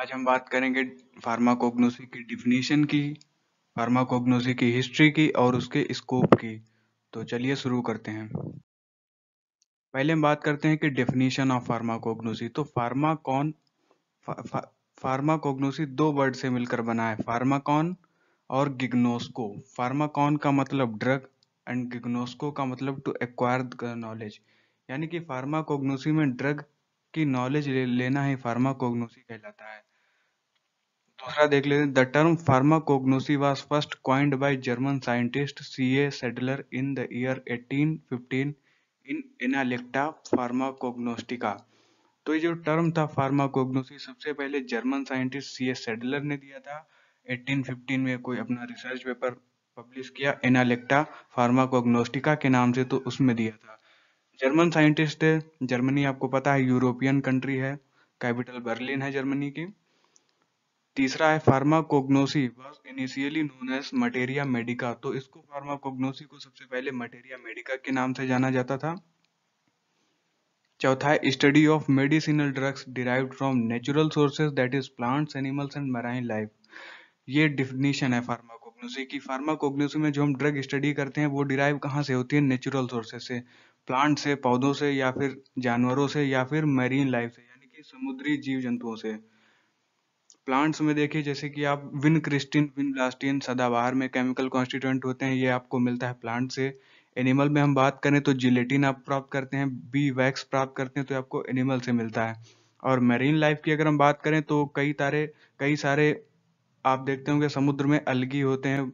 आज हम बात करेंगे फार्माकोग्नोसी की डिफिनीशन की फार्माकोग्नोसी की हिस्ट्री की और उसके स्कोप की तो चलिए शुरू करते हैं पहले हम बात करते हैं कि डेफिनेशन ऑफ फार्माकोग्नोसी तो फार्माकॉन फा, फार्माकोग्नोसी दो वर्ड से मिलकर बना है फार्माकॉन और गिग्नोस्को फार्माकॉन का मतलब ड्रग एंड गिग्नोस्को का मतलब टू एक्वायर द नॉलेज यानी कि फार्माकोग्नोसी में ड्रग की नॉलेज ले, लेना ही फार्माकोग्नोसी कहलाता है दूसरा देख लेते हैं the term pharmacognosy was first coined by German scientist C A Seydler in the year 1815 in Analecta Pharmacognostica तो ये जो टर्म था फार्माकोग्नोसी सबसे पहले German scientist C A Seydler ने दिया था 1815 में कोई अपना रिसर्च पेपर पब्लिश किया एनालेक्टा फार्माकोग्नोस्टिका के नाम से तो उसमें दिया था जर्मन साइंटिस्ट थे जर्मनी आपको पता है यूरोपियन कंट्री है कैपिटल बर्लिन है जर्मनी की तीसरा है pharmacognosy was initially known as materia medica तो इसको फार्माकोग्नोसी को सबसे पहले मटेरिया मेडिका के नाम से जाना जाता था चौथा है study of medicinal drugs derive from natural sources that is plants animals and marine life ये डिफिनेशन है फार्माकोग्नोसी की फार्माकोग्नोसी में जो हम ड्रग स्टडी करते हैं वो डिराइव कहाँ से होती है नेचुरल सोर्सेज से प्लांट से पौधों से या फिर जानवरों से या फिर मरीन लाइफ से यानी कि समुद्री जीव जंतुओं से प्लांट्स में देखिए जैसे कि आप विन क्रिस्टिन विन ब्लास्टिन सदाबहार में केमिकल कॉन्स्टिट्यूंट होते हैं ये आपको मिलता है प्लांट से एनिमल में हम बात करें तो जिलेटिन आप प्राप्त करते हैं बी वैक्स प्राप्त करते हैं तो आपको एनिमल से मिलता है और मेरीन लाइफ की अगर हम बात करें तो कई तारे कई सारे आप देखते होंगे समुद्र में अलगी होते हैं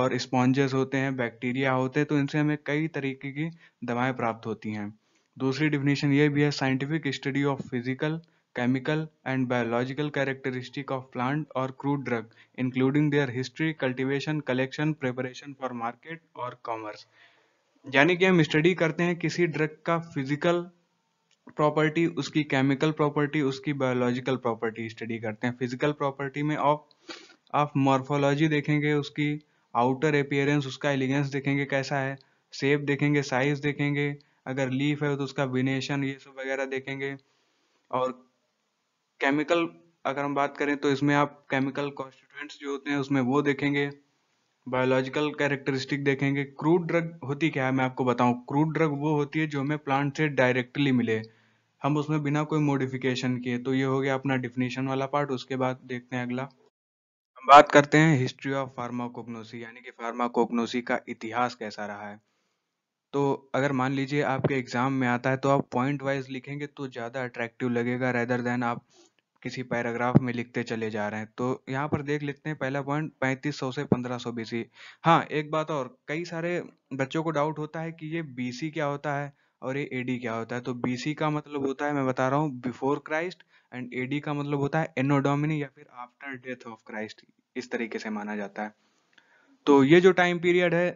और स्पॉन्जेस होते हैं बैक्टीरिया होते हैं तो इनसे हमें कई तरीके की दवाएं प्राप्त होती हैं दूसरी डिफिनेशन ये भी है scientific study of physical chemical and biological characteristic of plant or crude drug including their history, cultivation, collection, preparation for market or commerce. यानी कि हम स्टडी करते हैं किसी ड्रग का फिजिकल प्रॉपर्टी उसकी केमिकल प्रॉपर्टी उसकी बायोलॉजिकल प्रॉपर्टी स्टडी करते हैं फिजिकल प्रॉपर्टी में ऑफ आप मॉर्फोलॉजी देखेंगे उसकी आउटर अपियरेंस उसका एलिगेंस देखेंगे कैसा है सेप देखेंगे साइज देखेंगे अगर लीफ है तो उसका विनेशन ये सब वगैरह देखेंगे और केमिकल अगर हम बात करें तो इसमें आप केमिकल कॉन्स्टिट्यूएंट्स जो होते हैं उसमें वो देखेंगे बायोलॉजिकल कैरेक्टरिस्टिक देखेंगे क्रूड ड्रग होती क्या है मैं आपको बताऊं क्रूड ड्रग वो होती है जो हमें प्लांट से डायरेक्टली मिले हम उसमें बिना कोई मॉडिफिकेशन किए तो ये हो गया अपना डिफिनेशन वाला पार्ट उसके बाद देखते हैं अगला हम बात करते हैं हिस्ट्री ऑफ फार्माकोग्नोसी यानी कि फार्माकोग्नोसी का इतिहास कैसा रहा है तो अगर मान लीजिए आपके एग्जाम में आता है तो आप पॉइंट वाइज लिखेंगे तो ज़्यादा अट्रैक्टिव लगेगा रेदर देन आप किसी पैराग्राफ में लिखते चले जा रहे हैं तो यहाँ पर देख लेते हैं पहला पॉइंट पैंतीस सौ से पंद्रह बी बीसी हाँ एक बात और कई सारे बच्चों को डाउट होता है कि ये बीसी क्या होता है और ये एडी क्या होता है तो बीसी का मतलब होता है मैं बता रहा हूँ बिफोर क्राइस्ट एंड एडी का मतलब होता है एनोडोमिनी या फिर आफ्टर डेथ ऑफ क्राइस्ट इस तरीके से माना जाता है तो ये जो टाइम पीरियड है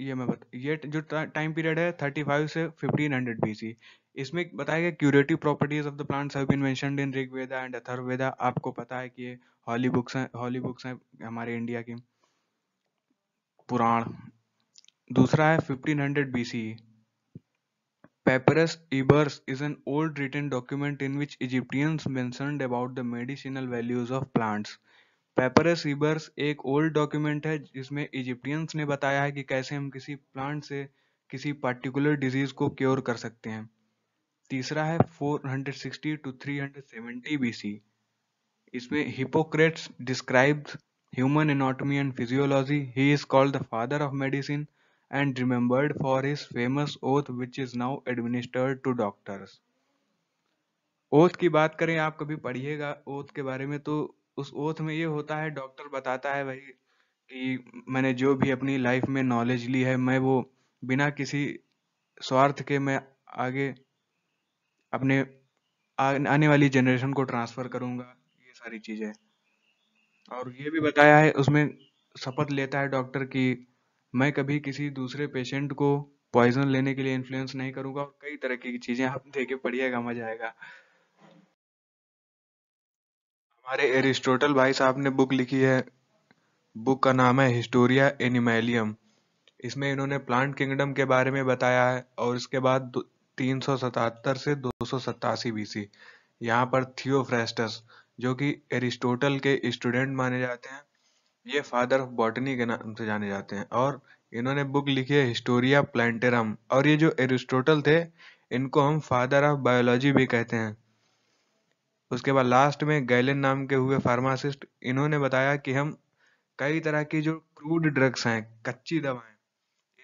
ये मैं बता ये जो टाइम पीरियड है थर्टी फाइव से फिफ्टीन हंड्रेड बी सी इसमें बताया गया curative properties of the plants have been mentioned in Rigveda and Atharvaveda आपको पता है कि ये हॉली बुक्स हैं हॉली बुक्स हैं हमारे इंडिया की पुराण दूसरा है fifteen hundred B C papyrus Ebers is an old written document in which Egyptians mentioned about the medicinal values of plants papyrus Ebers एक ओल्ड डॉक्यूमेंट है जिसमें इजिप्टियंस ने बताया है कि कैसे हम किसी प्लांट से किसी पार्टिकुलर डिजीज को क्योर कर सकते हैं तीसरा है 460 टू 370 बीसी इसमें Hippocrates describes human anatomy and physiology he is called the father of medicine and remembered for his famous oath which is now administered to doctors oath की बात करें आप कभी पढ़िएगा ओथ के बारे में तो उस ओथ में ये होता है डॉक्टर बताता है भाई कि मैंने जो भी अपनी लाइफ में नॉलेज ली है मैं वो बिना किसी स्वार्थ के मैं आगे अपने आने वाली जनरेशन को ट्रांसफ़र करूँगा ये सारी चीज़ें और ये भी बताया है उसमें शपथ लेता है डॉक्टर कि मैं कभी किसी दूसरे पेशेंट को पॉइजन लेने के लिए इन्फ्लुएंस नहीं करूँगा और कई तरह की चीज़ें आप देखे पढ़िएगा मजा आएगा हमारे एरिस्टोटल भाई साहब ने बुक लिखी है बुक का नाम है हिस्टोरिया एनिमेलियम इसमें इन्होंने प्लांट किंगडम के बारे में बताया है और इसके बाद तीन सौ सतहत्तर से दो सौ सतासी यहाँ पर थियोफ्रेस्टस जो कि एरिस्टोटल के स्टूडेंट माने जाते हैं ये फादर ऑफ बॉटनी के नाम से जाने जाते हैं और इन्होंने बुक लिखी है हिस्टोरिया प्लांटेरम और ये जो एरिस्टोटल थे इनको हम फादर ऑफ बायोलॉजी भी कहते हैं उसके बाद लास्ट में गैलेन नाम के हुए फार्मासिस्ट इन्होंने बताया कि हम कई तरह की जो क्रूड ड्रग्स हैं कच्ची दवाएं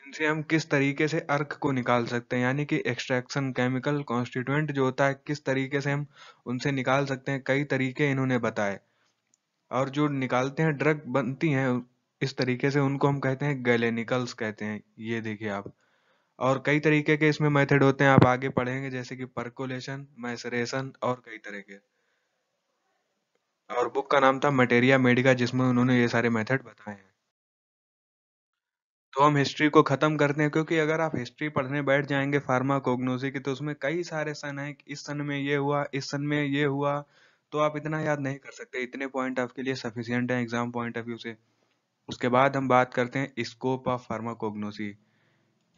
इनसे हम किस तरीके से अर्क को निकाल सकते हैं यानी कि एक्सट्रैक्शन केमिकल कॉन्स्टिट्यूएंट जो होता है किस तरीके से हम उनसे निकाल सकते हैं कई तरीके इन्होंने बताए और जो निकालते हैं ड्रग बनती हैं इस तरीके से उनको हम कहते हैं गैलेनिकल्स कहते हैं ये देखिए आप और कई तरीके के इसमें मेथड होते हैं आप आगे पढ़ेंगे जैसे कि परकोलेशन मैसरेशन और कई तरह के और बुक का नाम था मटेरिया मेडिका जिसमें उन्होंने ये सारे मेथड बताए हैं तो हम हिस्ट्री को ख़त्म करते हैं क्योंकि अगर आप हिस्ट्री पढ़ने बैठ जाएंगे फार्माकोग्नोसी की तो उसमें कई सारे सन हैं इस सन में ये हुआ इस सन में ये हुआ तो आप इतना याद नहीं कर सकते इतने पॉइंट आपके लिए सफिशियंट है एग्जाम पॉइंट ऑफ व्यू से उसके बाद हम बात करते हैं स्कोप ऑफ फार्माकोग्नोसी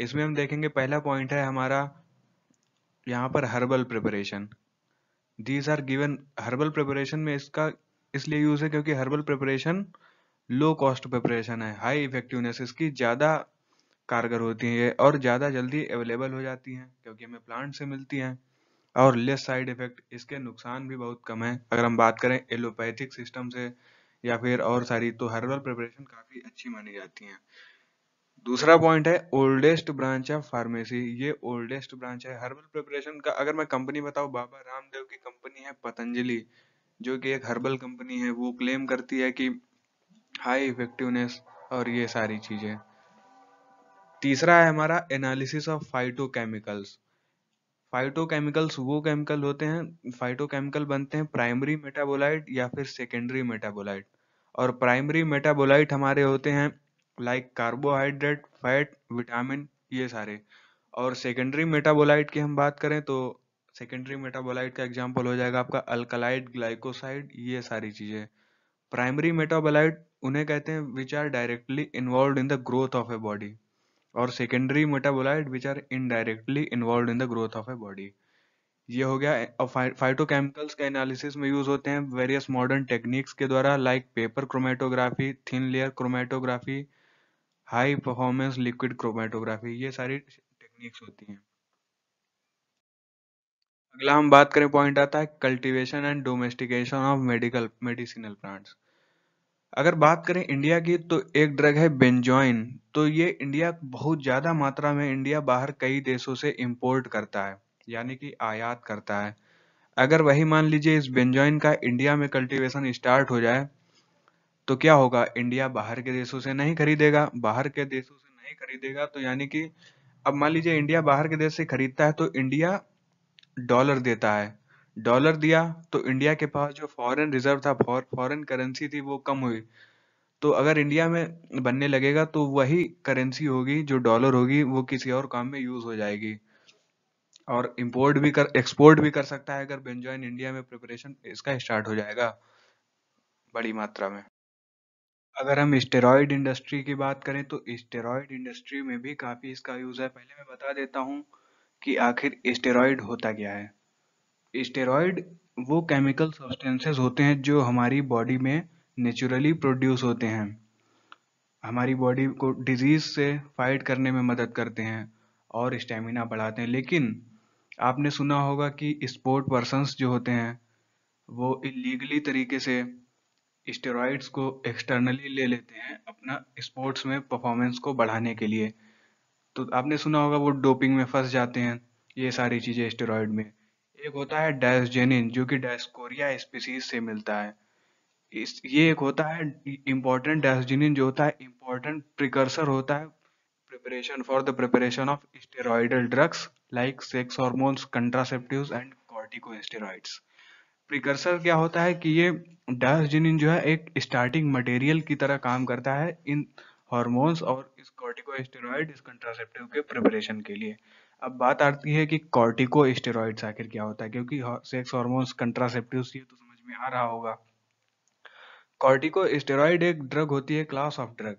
इसमें हम देखेंगे पहला पॉइंट है हमारा यहाँ पर herbal preparation these are given herbal preparation में इसका इसलिए यूज़ है क्योंकि herbal preparation low cost preparation है हाई इफेक्टिवनेस इसकी ज़्यादा कारगर होती है और ज़्यादा जल्दी अवेलेबल हो जाती हैं क्योंकि हमें प्लांट से मिलती हैं और लेस साइड इफ़ेक्ट इसके नुकसान भी बहुत कम है अगर हम बात करें एलोपैथिक सिस्टम से या फिर और सारी तो हर्बल प्रिपरेशन काफ़ी अच्छी मानी जाती हैं दूसरा पॉइंट है ओल्डेस्ट ब्रांच ऑफ फार्मेसी ये ओल्डेस्ट ब्रांच है हर्बल प्रिपरेशन का अगर मैं कंपनी बताऊँ बाबा रामदेव की कंपनी है पतंजलि जो कि एक हर्बल कंपनी है वो क्लेम करती है कि हाई इफेक्टिवनेस और ये सारी चीज़ें तीसरा है हमारा एनालिसिस ऑफ फाइटोकेमिकल्स फाइटोकेमिकल्स वो केमिकल होते हैं फाइटोकेमिकल बनते हैं प्राइमरी मेटाबोलाइट या फिर सेकेंडरी मेटाबोलाइट और प्राइमरी मेटाबोलाइट हमारे होते हैं लाइक कार्बोहाइड्रेट फैट विटामिन ये सारे और सेकेंडरी मेटाबोलाइट की हम बात करें तो सेकेंडरी मेटाबोलाइट का एग्जाम्पल हो जाएगा आपका अल्कलाइड ग्लाइकोसाइड ये सारी चीज़ें प्राइमरी मेटाबोलाइट उन्हें कहते हैं which are directly involve in the growth of a body और secondary metabolite which are indirectly involve in the growth of a body ये हो गया और फाइटोकेमिकल्स के एनालिसिस में यूज होते हैं वेरियस मॉडर्न टेक्निक्स के द्वारा like paper chromatography thin layer chromatography high performance liquid chromatography ये सारी टेक्निक्स होती हैं अगला हम बात करें पॉइंट आता है cultivation and domestication of medical medicinal plants अगर बात करें इंडिया की तो एक ड्रग है बेंजॉइन तो ये इंडिया बहुत ज़्यादा मात्रा में इंडिया बाहर कई देशों से इम्पोर्ट करता है यानी कि आयात करता है अगर वही मान लीजिए इस बेंजॉइन का इंडिया में कल्टीवेशन स्टार्ट हो जाए तो क्या होगा इंडिया बाहर के देशों से नहीं खरीदेगा बाहर के देशों से नहीं खरीदेगा तो यानी कि अब मान लीजिए इंडिया बाहर के देश से खरीदता है तो इंडिया डॉलर देता है डॉलर दिया तो इंडिया के पास जो फॉरेन रिजर्व था फॉरेन करेंसी थी वो कम हुई तो अगर इंडिया में बनने लगेगा तो वही करेंसी होगी जो डॉलर होगी वो किसी और काम में यूज हो जाएगी और इम्पोर्ट भी कर एक्सपोर्ट भी कर सकता है अगर बेंजॉइन इंडिया में प्रिपरेशन इसका स्टार्ट हो जाएगा बड़ी मात्रा में अगर हम स्टेरॉयड इंडस्ट्री की बात करें तो स्टेरॉयड इंडस्ट्री में भी काफ़ी इसका यूज़ है पहले मैं बता देता हूँ कि आखिर स्टेरॉयड होता क्या है स्टेरॉयड वो केमिकल सब्सटेंसेस होते हैं जो हमारी बॉडी में नेचुरली प्रोड्यूस होते हैं हमारी बॉडी को डिजीज़ से फाइट करने में मदद करते हैं और स्टेमिना बढ़ाते हैं लेकिन आपने सुना होगा कि स्पोर्ट पर्सनस जो होते हैं वो इलीगली तरीके से स्टेरॉइड्स को एक्सटर्नली ले लेते हैं अपना स्पोर्ट्स में परफॉर्मेंस को बढ़ाने के लिए तो आपने सुना होगा वो डोपिंग में फंस जाते हैं ये सारी चीज़ें स्टेरॉइड में एक होता है डायसजेनिन जो कि डायस्कोरिया स्पीसीज से मिलता है इस ये एक होता है इम्पोर्टेंट डायसजेनिन जो होता है इम्पोर्टेंट प्रिकर्सर होता है preparation for the preparation of steroidal drugs like sex hormones contraceptive and corticosteroids precursor क्या होता है कि ये डायसजिनिन जो है एक स्टार्टिंग मटेरियल की तरह काम करता है इन हॉर्मोन्स और इस कॉर्टिको स्टेरॉयड इस कंट्रासेप्टिव के प्रिपरेशन के लिए अब बात आती है कि कॉर्टिको स्टेरॉइड्स आखिर क्या होता है क्योंकि सेक्स हॉर्मोन्स कंट्रासेप्टिव ये तो समझ में आ रहा होगा कॉर्टिको स्टेरॉयड एक ड्रग होती है क्लास ऑफ ड्रग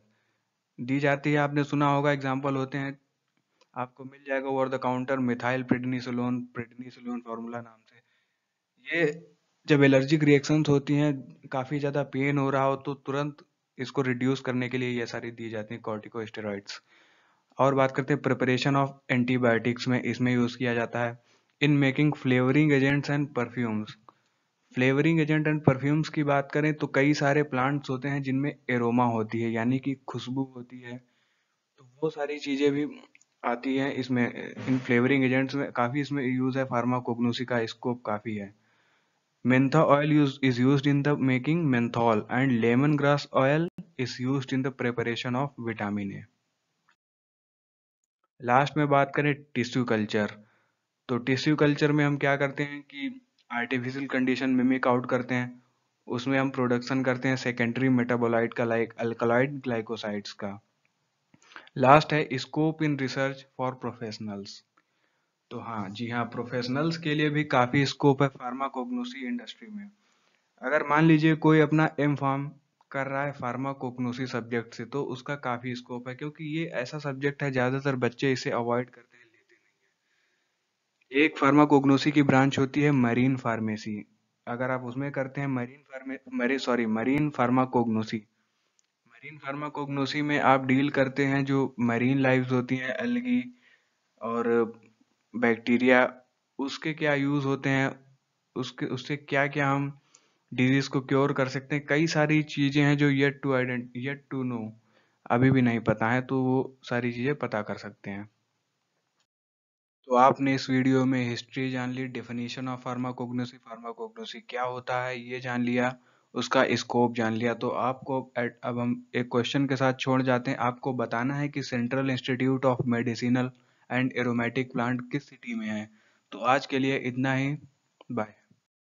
दी जाती है आपने सुना होगा एग्जाम्पल होते हैं आपको मिल जाएगा over the counter methyl prednisolone prednisolone formula नाम से ये जब एलर्जिक रिएक्शंस होती हैं काफ़ी ज़्यादा पेन हो रहा हो तो तुरंत इसको रिड्यूस करने के लिए ये सारी दी जाती हैं कॉर्टिको और बात करते हैं प्रिपरेशन ऑफ एंटीबायोटिक्स में इसमें यूज़ किया जाता है in making flavouring agents and perfumes flavouring agent and perfumes की बात करें तो कई सारे प्लांट्स होते हैं जिनमें एरोमा होती है यानी कि खुशबू होती है तो वो सारी चीज़ें भी आती हैं इसमें इन फ्लेवरिंग एजेंट्स में काफ़ी इसमें यूज़ है फार्माकोग्नोसी का स्कोप काफ़ी है Mentha oil is used in the making menthol and lemongrass oil is used in the preparation of vitamin A. Last में बात करें टिश्यू कल्चर तो टिश्यू कल्चर में हम क्या करते हैं कि आर्टिफिशियल कंडीशन मिमिक आउट करते हैं उसमें हम प्रोडक्शन करते हैं सेकेंडरी मेटाबोलाइट का लाइक अल्कोलाइड ग्लाइकोसाइड्स का लास्ट है scope in research for professionals तो हाँ जी हाँ प्रोफेशनल्स के लिए भी काफ़ी स्कोप है फार्माकोग्नोसी इंडस्ट्री में अगर मान लीजिए कोई अपना एम फार्म कर रहा है फार्माकोग्नोसी सब्जेक्ट से तो उसका काफ़ी स्कोप है क्योंकि ये ऐसा सब्जेक्ट है ज़्यादातर बच्चे इसे अवॉइड करते हैं लेते नहीं हैं एक फार्माकोग्नोसी की ब्रांच होती है मरीन फार्मेसी अगर आप उसमें करते हैं मरीन फार्मे मरे sorry marine pharmacognosy marine pharmacognosy में आप डील करते हैं जो मरीन लाइव्स होती हैं एलगी और बैक्टीरिया उसके क्या यूज़ होते हैं उसके उससे क्या क्या हम डिजीज को क्योर कर सकते हैं कई सारी चीज़ें हैं जो yet to ident yet to know अभी भी नहीं पता है तो वो सारी चीज़ें पता कर सकते हैं तो आपने इस वीडियो में हिस्ट्री जान ली डेफिनेशन ऑफ फार्माकोग्नोसी फार्माकोग्नोसी क्या होता है ये जान लिया उसका स्कोप जान लिया तो आपको अब हम एक क्वेश्चन के साथ छोड़ जाते हैं आपको बताना है कि central institute of medicinal and aromatic plant किस सिटी में है तो आज के लिए इतना ही बाय